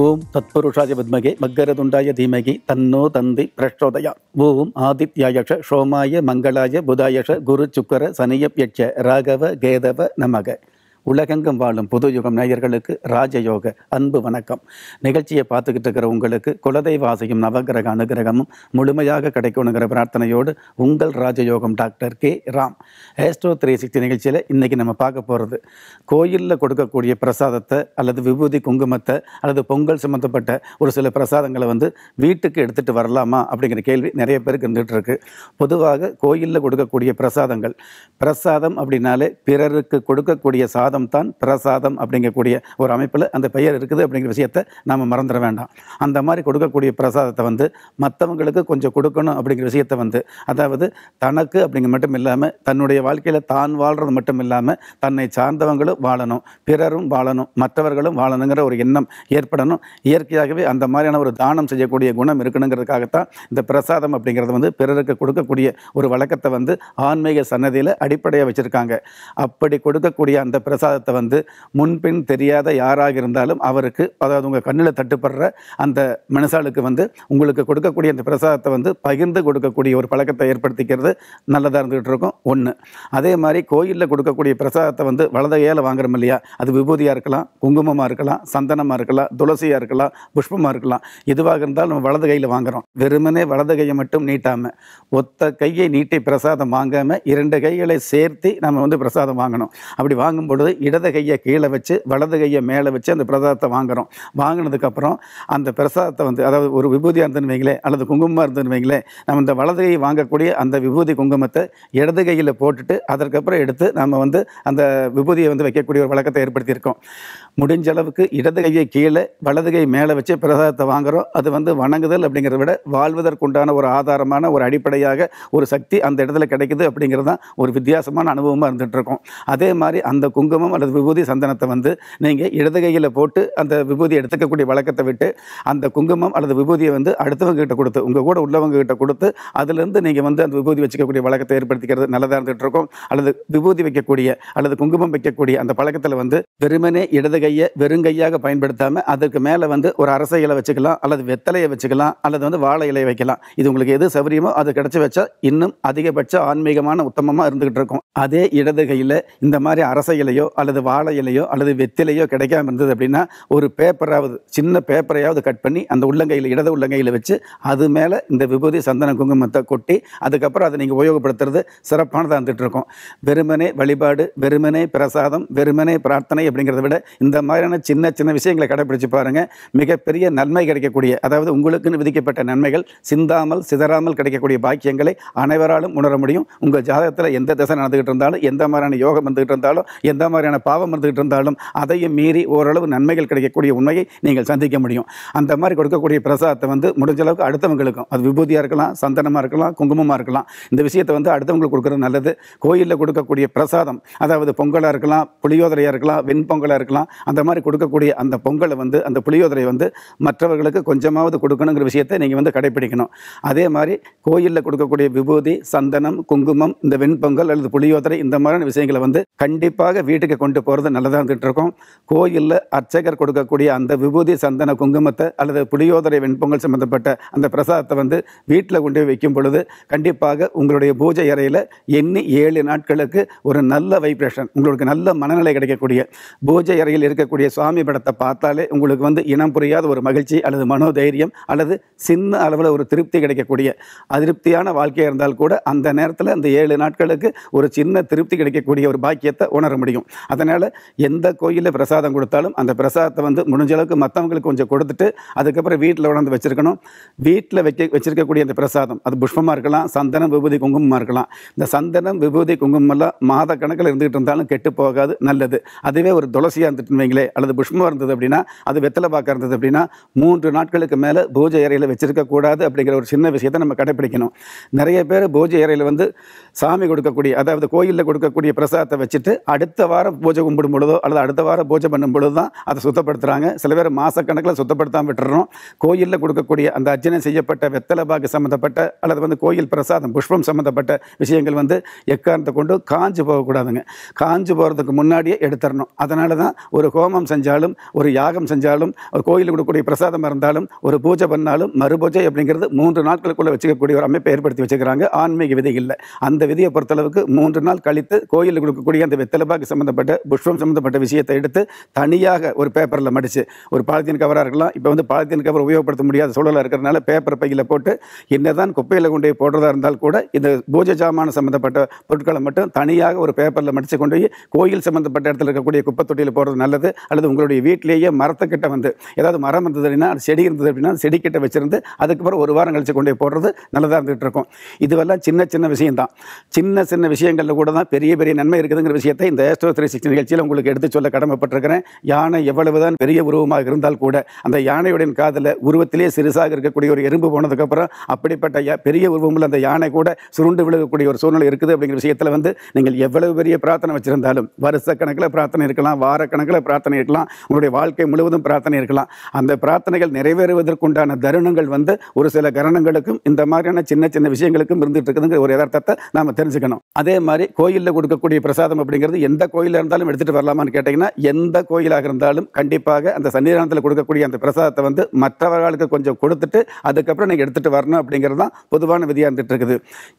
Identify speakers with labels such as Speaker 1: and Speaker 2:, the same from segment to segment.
Speaker 1: ஓம் தத்புருஷாய பத்மகே மக்கரதுண்டாய தீமகி தன்னோ தந்தி பிரச்சோதயா ஓம் ஆதித்யாயஷ சோமாய மங்களாய புதாயஷ குரு சுக்கர சனியப்யட்ச ராகவ கேதவ நமக உலகெங்கும் வாழும் புது யுகம் நேயர்களுக்கு ராஜயோக அன்பு வணக்கம் நிகழ்ச்சியை பார்த்துக்கிட்டு இருக்கிற உங்களுக்கு ஆசையும் நவகிரக அனுகிரகமும் முழுமையாக கிடைக்கணுங்கிற பிரார்த்தனையோடு உங்கள் Rajayogam doctor K Ram astro three sixty நிகழ்ச்சியில் இன்றைக்கி நம்ம பார்க்க போகிறது கோயிலில் கொடுக்கக்கூடிய பிரசாதத்தை அல்லது விபூதி குங்குமத்தை அல்லது பொங்கல் சம்மந்தப்பட்ட ஒரு சில பிரசாதங்களை வந்து வீட்டுக்கு எடுத்துகிட்டு வரலாமா அப்படிங்கிற கேள்வி நிறைய பேருக்கு இருந்துகிட்ருக்கு பொதுவாக கோயிலில் கொடுக்கக்கூடிய பிரசாதங்கள் பிரசாதம் அப்படின்னாலே பிறருக்கு கொடுக்கக்கூடிய சா பிரசாதம் தான் பிரசாதம் அப்படிங்கக்கூடிய ஒரு அமைப்பில் அந்த பெயர் இருக்குது அப்படிங்கிற விஷயத்தை நாம் மறந்துட வேண்டாம் அந்த மாதிரி கொடுக்கக்கூடிய பிரசாதத்தை வந்து மற்றவங்களுக்கு கொஞ்சம் கொடுக்கணும் அப்படிங்கிற விஷயத்தை வந்து அதாவது தனக்கு அப்படிங்கிற மட்டும் இல்லாமல் தன்னுடைய வாழ்க்கையில் தான் வாழ்கிறது மட்டும் இல்லாமல் தன்னை சார்ந்தவங்களும் வாழணும் பிறரும் வாழணும் மற்றவர்களும் வாழணுங்கிற ஒரு எண்ணம் ஏற்படணும் இயற்கையாகவே அந்த மாதிரியான ஒரு தானம் செய்யக்கூடிய குணம் இருக்கணுங்கிறதுக்காகத்தான் இந்த பிரசாதம் அப்படிங்கிறது வந்து பிறருக்கு கொடுக்கக்கூடிய ஒரு வழக்கத்தை வந்து ஆன்மீக சன்னதியில் அடிப்படையாக வச்சுருக்காங்க அப்படி கொடுக்கக்கூடிய அந்த பிரசாதத்தை வந்து முன்பின் தெரியாத யாராக இருந்தாலும் அவருக்கு அதாவது உங்கள் கண்ணில் தட்டுப்படுற அந்த மனசாளுக்கு வந்து உங்களுக்கு கொடுக்கக்கூடிய அந்த பிரசாதத்தை வந்து பகிர்ந்து கொடுக்கக்கூடிய ஒரு பழக்கத்தை ஏற்படுத்திக்கிறது நல்லதாக இருந்துகிட்டு இருக்கும் ஒன்று அதே மாதிரி கோயிலில் கொடுக்கக்கூடிய பிரசாதத்தை வந்து வலதையால் வாங்குறோம் இல்லையா அது விபூதியாக இருக்கலாம் குங்குமமாக இருக்கலாம் சந்தனமாக இருக்கலாம் துளசியாக இருக்கலாம் புஷ்பமாக இருக்கலாம் எதுவாக இருந்தாலும் நம்ம வலது கையில் வாங்குகிறோம் வெறுமனே வலது கையை மட்டும் நீட்டாமல் ஒத்த கையை நீட்டி பிரசாதம் வாங்காமல் இரண்டு கைகளை சேர்த்து நம்ம வந்து பிரசாதம் வாங்கணும் அப்படி வாங்கும் பொழுது அதாவது இடது கையை கீழே வச்சு வலது கையை மேலே வச்சு அந்த பிரசாதத்தை வாங்குகிறோம் வாங்கினதுக்கப்புறம் அந்த பிரசாதத்தை வந்து அதாவது ஒரு விபூதியாக இருந்துன்னு வைங்களேன் அல்லது குங்குமமாக இருந்துன்னு வைங்களேன் நம்ம இந்த வலது கையை வாங்கக்கூடிய அந்த விபூதி குங்குமத்தை இடது கையில் போட்டுட்டு அதற்கப்புறம் எடுத்து நம்ம வந்து அந்த விபூதியை வந்து வைக்கக்கூடிய ஒரு வழக்கத்தை ஏற்படுத்தியிருக்கோம் முடிஞ்ச அளவுக்கு இடது கையை கீழே வலது கை மேலே வச்சு பிரசாதத்தை வாங்குகிறோம் அது வந்து வணங்குதல் அப்படிங்கிறத விட வாழ்வதற்குண்டான ஒரு ஆதாரமான ஒரு அடிப்படையாக ஒரு சக்தி அந்த இடத்துல கிடைக்குது அப்படிங்கிறது தான் ஒரு வித்தியாசமான அனுபவமாக இருந்துகிட்ருக்கோம் அதே மாதிரி அந்த குங்குமம் குங்குமம் அல்லது விபூதி சந்தனத்தை வந்து நீங்கள் இடது கையில் போட்டு அந்த விபூதி எடுத்துக்கக்கூடிய வழக்கத்தை விட்டு அந்த குங்குமம் அல்லது விபூதியை வந்து அடுத்தவங்க கிட்டே கொடுத்து உங்கள் கூட உள்ளவங்க கொடுத்து அதுலேருந்து நீங்கள் வந்து அந்த விபூதி வச்சுக்கக்கூடிய வழக்கத்தை ஏற்படுத்திக்கிறது நல்லதாக இருந்துகிட்டு அல்லது விபூதி வைக்கக்கூடிய அல்லது குங்குமம் வைக்கக்கூடிய அந்த பழக்கத்தில் வந்து வெறுமனே இடது கையை வெறுங்கையாக பயன்படுத்தாமல் அதற்கு மேலே வந்து ஒரு அரச இலை வச்சுக்கலாம் அல்லது வெத்தலையை வச்சுக்கலாம் அல்லது வந்து வாழை இலையை வைக்கலாம் இது உங்களுக்கு எது சௌரியமோ அது கிடச்சி வச்சா இன்னும் அதிகபட்ச ஆன்மீகமான உத்தமமாக இருந்துகிட்டு இருக்கும் அதே இடது கையில் இந்த மாதிரி அரச இலையோ அல்லது வாழை இலையோ அல்லது வெத்திலையோ கிடைக்காம இருந்தது அப்படின்னா ஒரு பேப்பராவது சின்ன பேப்பரையாவது கட் பண்ணி அந்த உள்ளங்கையில் இடது உள்ளங்கையில் வச்சு அது மேலே இந்த விபூதி சந்தன குங்குமத்தை கொட்டி அதுக்கப்புறம் அதை நீங்கள் உபயோகப்படுத்துறது சிறப்பானதாக இருந்துகிட்ருக்கோம் வெறுமனே வழிபாடு வெறுமனே பிரசாதம் வெறுமனே பிரார்த்தனை அப்படிங்கிறத விட இந்த மாதிரியான சின்ன சின்ன விஷயங்களை கடைப்பிடிச்சு பாருங்கள் மிகப்பெரிய நன்மை கிடைக்கக்கூடிய அதாவது உங்களுக்குன்னு விதிக்கப்பட்ட நன்மைகள் சிந்தாமல் சிதறாமல் கிடைக்கக்கூடிய பாக்கியங்களை அனைவராலும் உணர முடியும் உங்கள் ஜாதகத்தில் எந்த திசை நடந்துக்கிட்டு இருந்தாலும் எந்த மாதிரியான யோகம் வந்துக்கிட்டு இருந்தாலும் எந்த மாதிரி மாதிரியான பாவம் இருந்துகிட்டு இருந்தாலும் அதையும் மீறி ஓரளவு நன்மைகள் கிடைக்கக்கூடிய உண்மையை நீங்கள் சந்திக்க முடியும் அந்த மாதிரி கொடுக்கக்கூடிய பிரசாதத்தை வந்து முடிஞ்ச அளவுக்கு அடுத்தவங்களுக்கும் அது விபூதியாக இருக்கலாம் சந்தனமாக இருக்கலாம் குங்குமமாக இருக்கலாம் இந்த விஷயத்தை வந்து அடுத்தவங்களுக்கு கொடுக்குறது நல்லது கோயிலில் கொடுக்கக்கூடிய பிரசாதம் அதாவது பொங்கலாக இருக்கலாம் புளியோதரையாக இருக்கலாம் வெண்பொங்கலாக இருக்கலாம் அந்த மாதிரி கொடுக்கக்கூடிய அந்த பொங்கலை வந்து அந்த புளியோதரை வந்து மற்றவர்களுக்கு கொஞ்சமாவது கொடுக்கணுங்கிற விஷயத்தை நீங்கள் வந்து கடைபிடிக்கணும் அதே மாதிரி கோயிலில் கொடுக்கக்கூடிய விபூதி சந்தனம் குங்குமம் இந்த வெண்பொங்கல் அல்லது புளியோதரை இந்த மாதிரியான விஷயங்களை வந்து கண்டிப்பாக வீட்டுக்கு வீட்டுக்கு கொண்டு போகிறது நல்லதாக இருக்கோம் கோயிலில் அர்ச்சகர் கொடுக்கக்கூடிய அந்த விபூதி சந்தன குங்குமத்தை அல்லது புளியோதரை வெண்பொங்கல் சம்மந்தப்பட்ட அந்த பிரசாதத்தை வந்து வீட்டில் கொண்டு போய் வைக்கும் பொழுது கண்டிப்பாக உங்களுடைய பூஜை அறையில் எண்ணி ஏழு நாட்களுக்கு ஒரு நல்ல வைப்ரேஷன் உங்களுக்கு நல்ல மனநிலை கிடைக்கக்கூடிய பூஜை அறையில் இருக்கக்கூடிய சுவாமி படத்தை பார்த்தாலே உங்களுக்கு வந்து இனம் புரியாத ஒரு மகிழ்ச்சி அல்லது மனோதைரியம் அல்லது சின்ன அளவில் ஒரு திருப்தி கிடைக்கக்கூடிய அதிருப்தியான வாழ்க்கையாக இருந்தால் கூட அந்த நேரத்தில் அந்த ஏழு நாட்களுக்கு ஒரு சின்ன திருப்தி கிடைக்கக்கூடிய ஒரு பாக்கியத்தை உணர முடியும் அதனால் எந்த கோயிலில் பிரசாதம் கொடுத்தாலும் அந்த பிரசாதத்தை வந்து முடிஞ்ச அளவுக்கு மற்றவங்களுக்கு கொஞ்சம் கொடுத்துட்டு அதுக்கப்புறம் வீட்டில் உணர்ந்து வச்சுருக்கணும் வீட்டில் வைக்க வச்சுருக்கக்கூடிய அந்த பிரசாதம் அது புஷ்பமாக இருக்கலாம் சந்தனம் விபூதி குங்குமமாக இருக்கலாம் இந்த சந்தனம் விபூதி குங்குமெல்லாம் மாத கணக்கில் இருந்துகிட்டு இருந்தாலும் கெட்டு போகாது நல்லது அதுவே ஒரு துளசியாக இருந்துட்டு வைங்களே அல்லது புஷ்பமாக இருந்தது அப்படின்னா அது வெத்தலை பார்க்க இருந்தது அப்படின்னா மூன்று நாட்களுக்கு மேலே பூஜை அறையில் வச்சுருக்கக்கூடாது அப்படிங்கிற ஒரு சின்ன விஷயத்தை நம்ம கடைப்பிடிக்கணும் நிறைய பேர் பூஜை அறையில் வந்து சாமி கொடுக்கக்கூடிய அதாவது கோயிலில் கொடுக்கக்கூடிய பிரசாதத்தை வச்சுட்டு அடுத்த வாரம் வாரம் பூஜை கும்பிடும் பொழுதோ அல்லது அடுத்த வாரம் பூஜை பண்ணும் பொழுது தான் அதை சுத்தப்படுத்துகிறாங்க சில பேர் மாதக்கணக்கில் சுத்தப்படுத்தாமல் விட்டுறோம் கோயிலில் கொடுக்கக்கூடிய அந்த அர்ச்சனை செய்யப்பட்ட வெத்தலை பாக்கு சம்மந்தப்பட்ட அல்லது வந்து கோயில் பிரசாதம் புஷ்பம் சம்மந்தப்பட்ட விஷயங்கள் வந்து எக்காரணத்தை கொண்டு காஞ்சு போகக்கூடாதுங்க காஞ்சு போகிறதுக்கு முன்னாடியே எடுத்துடணும் அதனால தான் ஒரு ஹோமம் செஞ்சாலும் ஒரு யாகம் செஞ்சாலும் ஒரு கோயில் கொடுக்கக்கூடிய பிரசாதம் இருந்தாலும் ஒரு பூஜை பண்ணாலும் மறுபூஜை அப்படிங்கிறது மூன்று நாட்களுக்குள்ளே வச்சுக்கக்கூடிய ஒரு அமைப்பை ஏற்படுத்தி வச்சுக்கிறாங்க ஆன்மீக விதை இல்லை அந்த விதியை பொறுத்தளவுக்கு மூன்று நாள் கழித்து கோயிலில் கொடுக்கக்கூடிய அந்த வெத்தலை பாக்கு சம்மந்த சம்மந்தப்பட்ட புஷ்பம் சம்மந்தப்பட்ட விஷயத்தை எடுத்து தனியாக ஒரு பேப்பரில் மடித்து ஒரு பாலித்தீன் கவராக இருக்கலாம் இப்போ வந்து பாலித்தீன் கவர் உபயோகப்படுத்த முடியாத சூழலாக இருக்கிறதுனால பேப்பர் பையில் போட்டு என்னதான் குப்பையில் கொண்டு போய் போடுறதா இருந்தால் கூட இந்த பூஜை சாமான சம்மந்தப்பட்ட பொருட்களை மட்டும் தனியாக ஒரு பேப்பரில் மடித்து கொண்டு போய் கோயில் சம்மந்தப்பட்ட இடத்துல இருக்கக்கூடிய குப்பை தொட்டியில் போடுறது நல்லது அல்லது உங்களுடைய வீட்டிலேயே மரத்துக்கிட்ட வந்து ஏதாவது மரம் இருந்தது அப்படின்னா செடி இருந்தது அப்படின்னா செடிக்கிட்ட வச்சுருந்து அதுக்கப்புறம் ஒரு வாரம் கழித்து கொண்டு போய் போடுறது நல்லதாக இருந்துகிட்டு இருக்கும் இதுவெல்லாம் சின்ன சின்ன விஷயம்தான் சின்ன சின்ன விஷயங்களில் கூட தான் பெரிய பெரிய நன்மை இருக்குதுங்கிற விஷயத்தை இந்த த்ரீ சிக்ஸ்டி நிகழ்ச்சியில் உங்களுக்கு எடுத்து சொல்ல கடமைப்பட்டிருக்கிறேன் யானை எவ்வளவு தான் பெரிய உருவமாக இருந்தால் கூட அந்த யானையுடைய காதில் உருவத்திலே சிறுசாக இருக்கக்கூடிய ஒரு எறும்பு போனதுக்கப்புறம் அப்படிப்பட்ட பெரிய உருவமில் அந்த யானை கூட சுருண்டு விழுகக்கூடிய ஒரு சூழ்நிலை இருக்குது அப்படிங்கிற விஷயத்தில் வந்து நீங்கள் எவ்வளவு பெரிய பிரார்த்தனை வச்சுருந்தாலும் வருஷ கணக்கில் பிரார்த்தனை இருக்கலாம் வார கணக்கில் பிரார்த்தனை இருக்கலாம் உங்களுடைய வாழ்க்கை முழுவதும் பிரார்த்தனை இருக்கலாம் அந்த பிரார்த்தனைகள் நிறைவேறுவதற்குண்டான தருணங்கள் வந்து ஒரு சில கரணங்களுக்கும் இந்த மாதிரியான சின்ன சின்ன விஷயங்களுக்கும் இருந்துட்டு இருக்குதுங்கிற ஒரு யதார்த்தத்தை நாம் தெரிஞ்சுக்கணும் அதே மாதிரி கோயிலில் கொடுக்கக்கூடிய பிரசாதம் அப்படிங்கிறது எந்த கோயில் கோயிலாக இருந்தாலும் எடுத்துகிட்டு வரலாமான்னு கேட்டிங்கன்னா எந்த கோயிலாக இருந்தாலும் கண்டிப்பாக அந்த சன்னிதானத்தில் கொடுக்கக்கூடிய அந்த பிரசாதத்தை வந்து மற்றவர்களுக்கு கொஞ்சம் கொடுத்துட்டு அதுக்கப்புறம் நீங்கள் எடுத்துகிட்டு வரணும் அப்படிங்கிறது தான் பொதுவான விதியாக இருந்துகிட்டு இருக்குது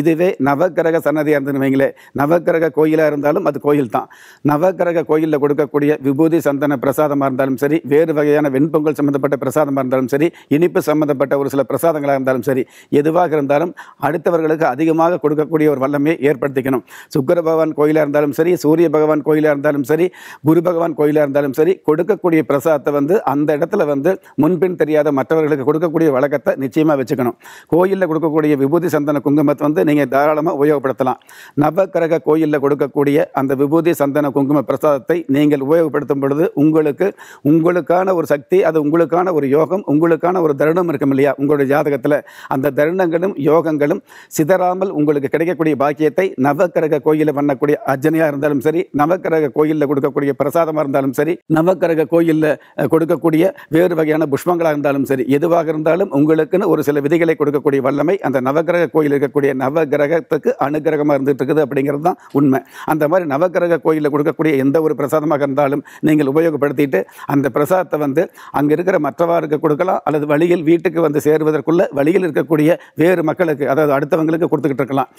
Speaker 1: இதுவே நவக்கிரக சன்னதியாக இருந்துன்னு நவகிரக கோயிலாக இருந்தாலும் அது கோயில் தான் நவகிரக கோயிலில் கொடுக்கக்கூடிய விபூதி சந்தன பிரசாதமாக இருந்தாலும் சரி வேறு வகையான வெண்பொங்கல் சம்மந்தப்பட்ட பிரசாதமாக இருந்தாலும் சரி இனிப்பு சம்மந்தப்பட்ட ஒரு சில பிரசாதங்களாக இருந்தாலும் சரி எதுவாக இருந்தாலும் அடுத்தவர்களுக்கு அதிகமாக கொடுக்கக்கூடிய ஒரு வல்லமையை ஏற்படுத்திக்கணும் சுக்கர பகவான் கோயிலாக இருந்தாலும் சரி சூரிய பகவான் கோயிலாக இருந்தாலும் சரி குரு பகவான் கோயிலாக இருந்தாலும் சரி கொடுக்கக்கூடிய பிரசாதத்தை வந்து அந்த இடத்துல வந்து முன்பின் தெரியாத மற்றவர்களுக்கு கொடுக்கக்கூடிய வழக்கத்தை நிச்சயமாக வச்சுக்கணும் கோயிலில் கொடுக்கக்கூடிய விபூதி சந்தன குங்குமத்தை வந்து நீங்கள் தாராளமாக உபயோகப்படுத்தலாம் நவக்கிரக கோயிலில் கொடுக்கக்கூடிய அந்த விபூதி சந்தன குங்கும பிரசாதத்தை நீங்கள் உபயோகப்படுத்தும் பொழுது உங்களுக்கு உங்களுக்கான ஒரு சக்தி அது உங்களுக்கான ஒரு யோகம் உங்களுக்கான ஒரு தருணம் இருக்கும் இல்லையா உங்களுடைய ஜாதகத்தில் அந்த தருணங்களும் யோகங்களும் சிதறாமல் உங்களுக்கு கிடைக்கக்கூடிய பாக்கியத்தை நவக்கிரக கோயிலில் பண்ணக்கூடிய அர்ஜனையாக இருந்தாலும் சரி நவ நவக்கிரக கோயிலில் கொடுக்கக்கூடிய பிரசாதமாக இருந்தாலும் சரி நவக்கிரக கோயிலில் கொடுக்கக்கூடிய வேறு வகையான புஷ்பங்களாக இருந்தாலும் சரி எதுவாக இருந்தாலும் உங்களுக்குன்னு ஒரு சில விதிகளை கொடுக்கக்கூடிய வல்லமை அந்த நவக்கிரக கோயில் இருக்கக்கூடிய நவகிரகத்துக்கு அனுகிரகமாக இருந்துட்டு இருக்குது அப்படிங்கிறது தான் உண்மை அந்த மாதிரி நவக்கிரக கோயிலில் கொடுக்கக்கூடிய எந்த ஒரு பிரசாதமாக இருந்தாலும் நீங்கள் உபயோகப்படுத்திட்டு அந்த பிரசாதத்தை வந்து அங்கே இருக்கிற மற்றவாருக்கு கொடுக்கலாம் அல்லது வழியில் வீட்டுக்கு வந்து சேருவதற்குள்ள வழியில் இருக்கக்கூடிய வேறு மக்களுக்கு அதாவது அடுத்தவங்களுக்கு கொடுத்துக்கிட்டு இருக்கலாம்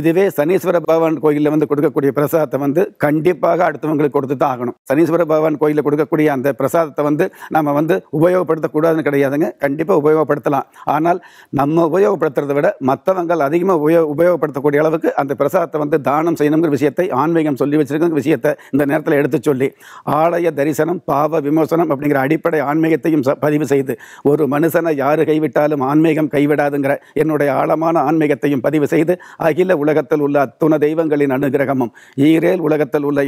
Speaker 1: இதுவே சனீஸ்வர பகவான் கோயிலில் வந்து கொடுக்கக்கூடிய பிரசாதத்தை வந்து கண்டிப்பாக கண்டிப்பாக அடுத்தவங்களுக்கு கொடுத்து தான் ஆகணும் சனீஸ்வர பகவான் கோயிலில் கொடுக்கக்கூடிய அந்த பிரசாதத்தை வந்து நம்ம வந்து உபயோகப்படுத்தக்கூடாதுன்னு கிடையாதுங்க கண்டிப்பாக உபயோகப்படுத்தலாம் ஆனால் நம்ம உபயோகப்படுத்துறதை விட மற்றவங்கள் அதிகமாக உபயோ உபயோகப்படுத்தக்கூடிய அளவுக்கு அந்த பிரசாதத்தை வந்து தானம் செய்யணுங்கிற விஷயத்தை ஆன்மீகம் சொல்லி வச்சிருக்கிற விஷயத்தை இந்த நேரத்தில் எடுத்து சொல்லி ஆலய தரிசனம் பாவ விமோசனம் அப்படிங்கிற அடிப்படை ஆன்மீகத்தையும் பதிவு செய்து ஒரு மனுஷனை யார் கைவிட்டாலும் ஆன்மீகம் கைவிடாதுங்கிற என்னுடைய ஆழமான ஆன்மீகத்தையும் பதிவு செய்து அகில உலகத்தில் உள்ள அத்துண தெய்வங்களின் அனுகிரகமும் ஈரேல் உலகத்தில் உள்ள